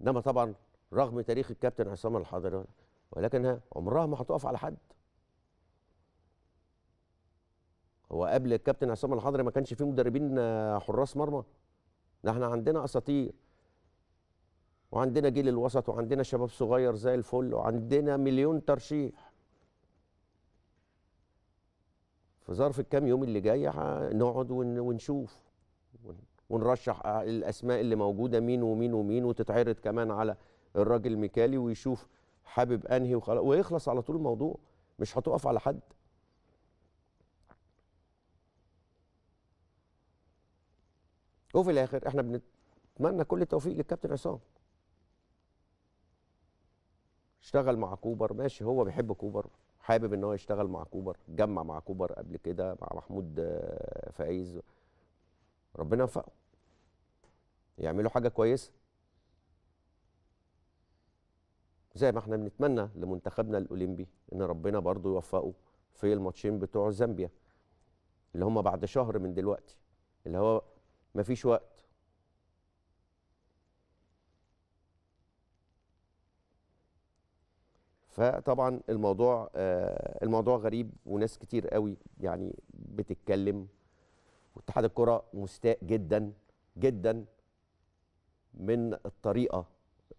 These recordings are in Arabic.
انما طبعا رغم تاريخ الكابتن عصام الحضري ولكنها عمرها ما هتقف على حد هو قبل الكابتن عصام الحضري ما كانش فيه مدربين آه، حراس مرمى ده احنا عندنا اساطير وعندنا جيل الوسط وعندنا شباب صغير زي الفل وعندنا مليون ترشيح في ظرف الكام يوم اللي جاي نقعد ونشوف ونرشح آه، الاسماء اللي موجوده مين ومين ومين وتتعرض كمان على الراجل ميكالي ويشوف حابب انهي وخلاص ويخلص على طول الموضوع مش هتقف على حد وفي الاخر احنا بنتمنى كل التوفيق للكابتن عصام اشتغل مع كوبر ماشي هو بيحب كوبر حابب ان هو يشتغل مع كوبر جمع مع كوبر قبل كده مع محمود آه، فايز ربنا يوفقه يعملوا حاجه كويسه زي ما احنا بنتمنى لمنتخبنا الاولمبي ان ربنا برضو يوفقه في الماتشين بتوع زامبيا اللي هم بعد شهر من دلوقتي اللي هو مفيش وقت فطبعا الموضوع آه الموضوع غريب وناس كتير قوي يعني بتتكلم واتحاد الكره مستاء جدا جدا من الطريقه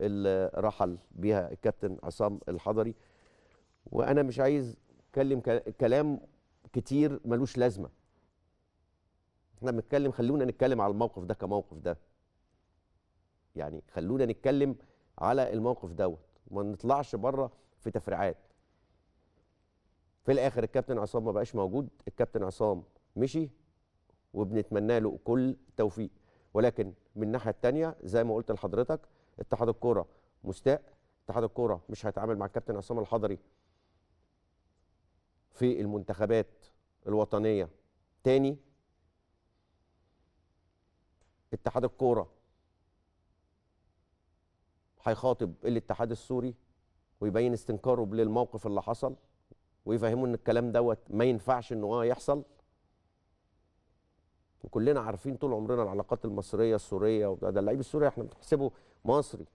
اللي رحل بيها الكابتن عصام الحضري وانا مش عايز اتكلم كلام كتير ملوش لازمه احنا بنتكلم خلونا نتكلم على الموقف ده كموقف ده يعني خلونا نتكلم على الموقف دوت وما نطلعش بره في تفريعات في الاخر الكابتن عصام ما بقاش موجود الكابتن عصام مشي وبنتمنى له كل توفيق ولكن من الناحيه الثانيه زي ما قلت لحضرتك اتحاد الكوره مستاء اتحاد الكوره مش هيتعامل مع الكابتن عصام الحضري في المنتخبات الوطنيه تاني اتحاد الكوره هيخاطب الاتحاد السوري ويبين استنكاره للموقف اللي حصل ويفهموا ان الكلام دوت ما ينفعش ان هو يحصل وكلنا عارفين طول عمرنا العلاقات المصريه السوريه وده اللعيب السوري احنا بنحسبه مصري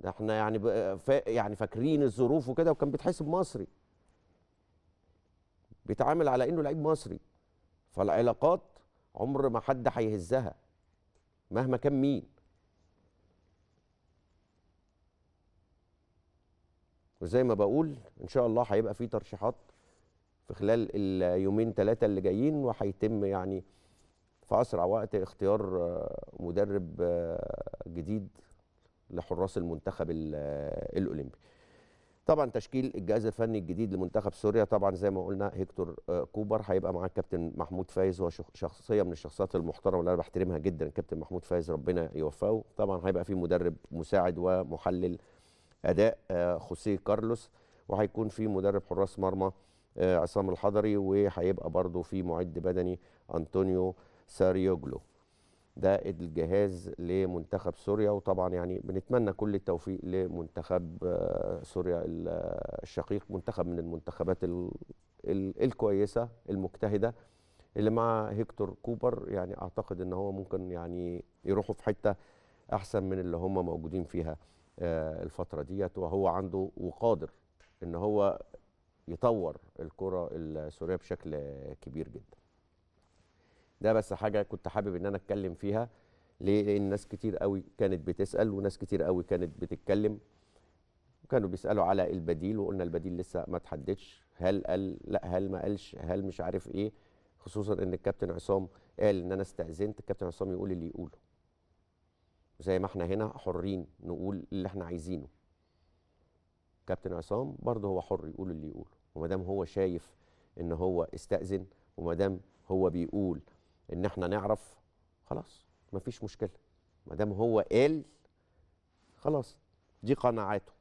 ده احنا يعني فا يعني فاكرين الظروف وكده وكان بيتحسب مصري بيتعامل على انه لعيب مصري فالعلاقات عمر ما حد هيهزها مهما كان مين وزي ما بقول ان شاء الله هيبقى في ترشيحات في خلال اليومين ثلاثه اللي جايين وهيتم يعني في اسرع وقت اختيار آه، مدرب آه، جديد لحراس المنتخب آه، الاولمبي طبعا تشكيل الجهاز الفني الجديد لمنتخب سوريا طبعا زي ما قلنا هيكتور كوبر هيبقى معاه الكابتن محمود فايز هو شخصيه من الشخصيات المحترمه اللي انا بحترمها جدا الكابتن محمود فايز ربنا يوفقه طبعا هيبقى في مدرب مساعد ومحلل اداء خوسيه كارلوس وهيكون في مدرب حراس مرمى عصام الحضري وهيبقى برضه في معد بدني انطونيو ساريوجلو ده الجهاز لمنتخب سوريا وطبعا يعني بنتمنى كل التوفيق لمنتخب آه، سوريا الشقيق منتخب من المنتخبات الكويسه المجتهده اللي مع هيكتور كوبر يعني اعتقد ان هو ممكن يعني يروحوا في حته احسن من اللي هم موجودين فيها آه، الفتره ديت وهو عنده وقادر ان هو يطور الكره السوريه بشكل كبير جدا ده بس حاجه كنت حابب ان انا اتكلم فيها ليه لان ناس كتير قوي كانت بتسال وناس كتير قوي كانت بتتكلم وكانوا بيسالوا على البديل وقلنا البديل لسه ما تحددش هل قال لا هل ما قالش هل مش عارف ايه خصوصا ان الكابتن عصام قال ان انا استاذنت الكابتن عصام يقول اللي يقوله زي ما احنا هنا حرين نقول اللي احنا عايزينه كابتن عصام برضه هو حر يقول اللي يقوله وما دام هو شايف ان هو استاذن وما دام هو بيقول ان احنا نعرف خلاص مفيش مشكله ما دام هو قال خلاص دي قناعاته